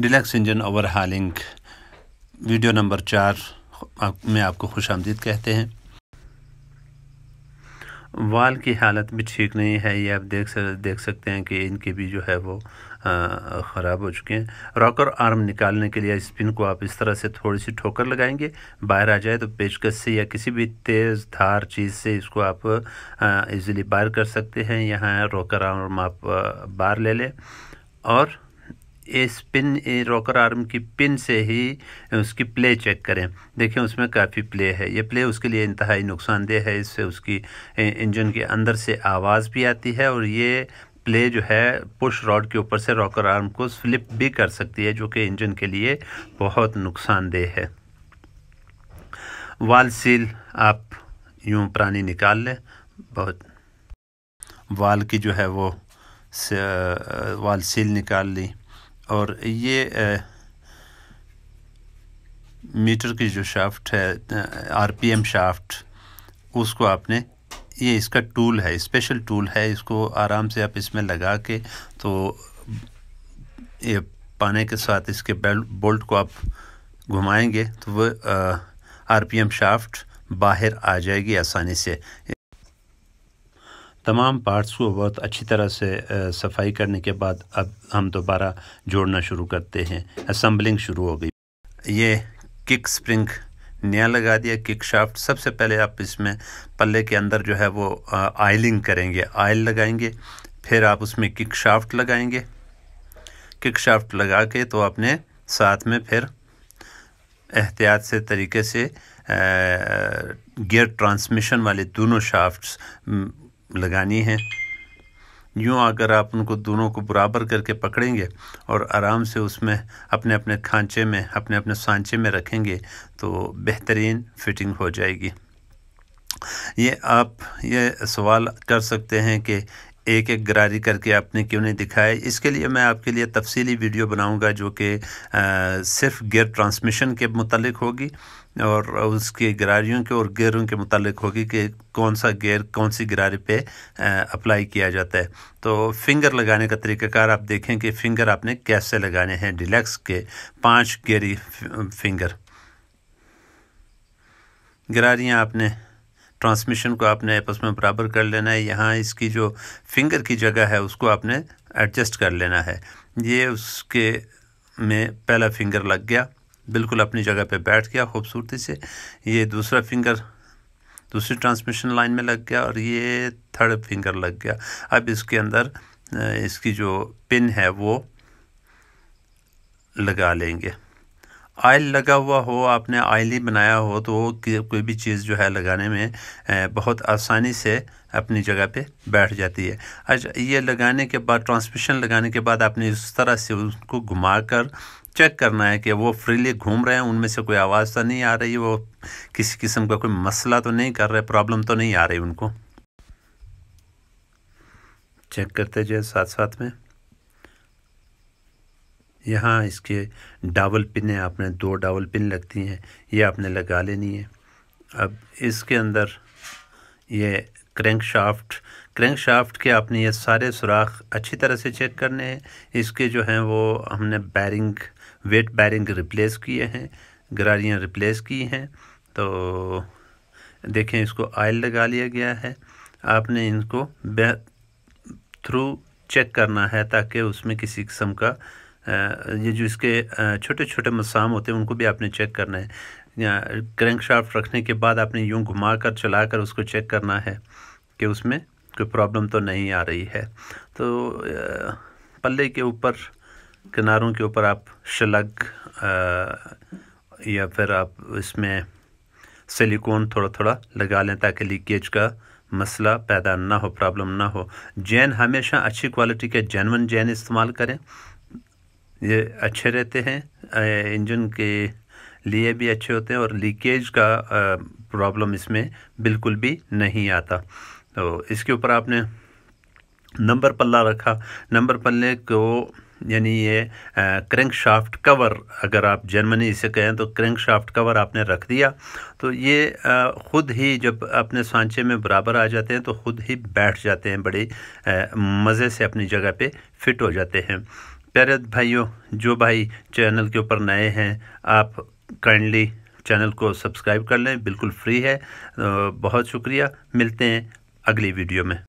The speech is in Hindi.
deluxe engine overhauling video number चार में आपको खुश आमदीद कहते हैं वाल की हालत भी ठीक नहीं है ये आप देख सक देख सकते हैं कि इनके भी जो है वो ख़राब हो चुके हैं रॉकर आर्म निकालने के लिए स्पिन को आप इस तरह से थोड़ी सी ठोकर लगाएंगे बाहर आ जाए तो पेचकस से या किसी भी तेज़ धार चीज़ से इसको आप इजीली बाहर कर सकते हैं यहाँ रॉकर आर्म आप बाहर ले लें और इस पिन रॉकर आर्म की पिन से ही उसकी प्ले चेक करें देखें उसमें काफ़ी प्ले है ये प्ले उसके लिए इंतहाई नुकसानदेह है इससे उसकी इंजन के अंदर से आवाज़ भी आती है और ये प्ले जो है पुश रॉड के ऊपर से रॉकर आर्म को स्लिप भी कर सकती है जो कि इंजन के लिए बहुत नुकसानदेह है वाल सील आप यूं प्राणी निकाल लें बहुत वाल की जो है वो वाल सील निकाल ली और ये मीटर की जो शाफ्ट है आरपीएम शाफ्ट उसको आपने ये इसका टूल है स्पेशल टूल है इसको आराम से आप इसमें लगा के तो ये पाने के साथ इसके बोल्ट को आप घुमाएंगे तो वह आरपीएम शाफ्ट बाहर आ जाएगी आसानी से तमाम पार्ट्स को बहुत अच्छी तरह से सफाई करने के बाद अब हम दोबारा जोड़ना शुरू करते हैं असम्बलिंग शुरू हो गई ये किक स्प्रिंग नया लगा दिया किक शाफ्ट सबसे पहले आप इसमें पल्ले के अंदर जो है वो आयलिंग करेंगे आयल लगाएंगे फिर आप उसमें किक शाफ्ट लगाएंगे किक शाफ्ट लगा के तो आपने साथ में फिर एहतियात से तरीके से गियर ट्रांसमिशन वाले दोनों शाफ्ट्स लगानी है यूँ आकर आप उनको दोनों को बराबर करके पकड़ेंगे और आराम से उसमें अपने अपने खांचे में अपने अपने सांचे में रखेंगे तो बेहतरीन फिटिंग हो जाएगी ये आप ये सवाल कर सकते हैं कि एक एक गरारी करके आपने क्यों नहीं दिखाए इसके लिए मैं आपके लिए तफसीली वीडियो बनाऊंगा जो कि सिर्फ गियर ट्रांसमिशन के मुतलक होगी और उसके गरारियों के और गेयरों के मुतलक होगी कि कौन सा गेयर कौन सी गरारी पे अप्लाई किया जाता है तो फिंगर लगाने का तरीक़ाकार आप देखें कि फिंगर आपने कैसे लगाने हैं डिलेक्स के पाँच गेरी फिंगर गरारियाँ आपने ट्रांसमिशन को आपने आपस में बराबर कर लेना है यहाँ इसकी जो फिंगर की जगह है उसको आपने एडजस्ट कर लेना है ये उसके में पहला फिंगर लग गया बिल्कुल अपनी जगह पे बैठ गया खूबसूरती से ये दूसरा फिंगर दूसरी ट्रांसमिशन लाइन में लग गया और ये थर्ड फिंगर लग गया अब इसके अंदर इसकी जो पिन है वो लगा लेंगे आयल लगा हुआ हो आपने आयली बनाया हो तो कोई भी चीज़ जो है लगाने में बहुत आसानी से अपनी जगह पे बैठ जाती है अच्छा ये लगाने के बाद ट्रांसमिशन लगाने के बाद आपने इस तरह से उसको घुमा कर चेक करना है कि वो फ्रीली घूम रहे हैं उनमें से कोई आवाज़ तो नहीं आ रही वो किसी किस्म का कोई मसला तो नहीं कर रहे प्रॉब्लम तो नहीं आ रही उनको चेक करते जाए साथ साथ में यहाँ इसके डबल पिन है आपने दो डबल पिन लगती हैं ये आपने लगा लेनी है अब इसके अंदर ये क्रेंक शाफ्ट क्रेंक शाफ्ट के आपने ये सारे सुराख अच्छी तरह से चेक करने हैं इसके जो हैं वो हमने बैरिंग वेट बैरिंग रिप्लेस किए हैं गरारियाँ रिप्लेस की हैं तो देखें इसको आयल लगा लिया गया है आपने इनको थ्रू चेक करना है ताकि उसमें किसी किस्म का ये जो इसके छोटे छोटे मसाम होते हैं उनको भी आपने चेक करना है या क्रैंक शाफ्ट रखने के बाद आपने यूँ घुमा कर चला कर उसको चेक करना है कि उसमें कोई प्रॉब्लम तो नहीं आ रही है तो पल्ले के ऊपर किनारों के ऊपर आप शलग या फिर आप इसमें सिलिकॉन थोड़ा थोड़ा लगा लें ताकि लीकेज का मसला पैदा ना हो प्रॉब्लम ना हो जैन हमेशा अच्छी क्वालिटी के जैनवन जैन इस्तेमाल करें ये अच्छे रहते हैं इंजन के लिए भी अच्छे होते हैं और लीकेज का प्रॉब्लम इसमें बिल्कुल भी नहीं आता तो इसके ऊपर आपने नंबर पल्ला रखा नंबर पल्ले को यानी ये क्रेंक शाफ्ट कवर अगर आप जर्मनी इसे कहें तो क्रेंक शाफ्ट कवर आपने रख दिया तो ये खुद ही जब अपने सांचे में बराबर आ जाते हैं तो खुद ही बैठ जाते हैं बड़े मज़े से अपनी जगह पे फिट हो जाते हैं प्यारे भाइयों जो भाई चैनल के ऊपर नए हैं आप काइंडली चैनल को सब्सक्राइब कर लें बिल्कुल फ्री है बहुत शुक्रिया मिलते हैं अगली वीडियो में